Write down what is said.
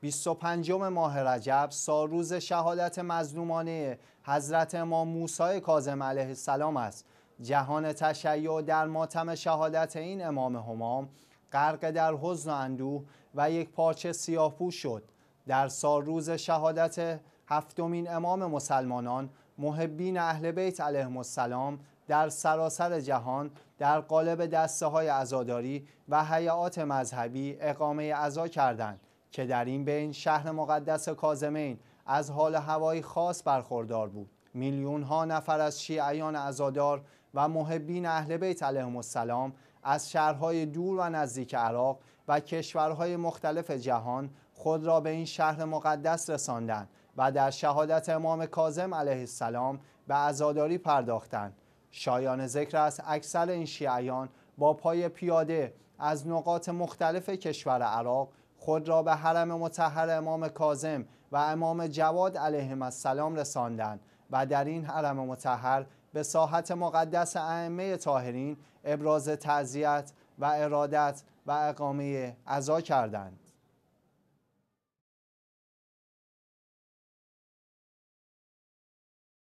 25 ماه رجب سال روز شهادت مظلومانه حضرت امام موسی کاظم علیه السلام است جهان تشیع در ماتم شهادت این امام همام غرق در حزن و اندوه و یک پارچه سیاه شد در سال روز شهادت هفتمین امام مسلمانان محبین اهل بیت علیهم السلام در سراسر جهان در قالب دسته های عزاداری و حیات مذهبی اقامه عزا کردند که در این بین شهر مقدس کازمین از حال هوایی خاص برخوردار بود میلیون ها نفر از شیعیان ازادار و محبین اهل بیت علیهم السلام از شهرهای دور و نزدیک عراق و کشورهای مختلف جهان خود را به این شهر مقدس رساندند و در شهادت امام کاظم علیه السلام به ازاداری پرداختند شایان ذکر است اکثر این شیعیان با پای پیاده از نقاط مختلف کشور عراق خود را به حرم متحر امام کازم و امام جواد علیه السلام رساندند و در این حرم متحر به ساحت مقدس ائمه طاهرین ابراز تعذیت و ارادت و اقامه عزا کردند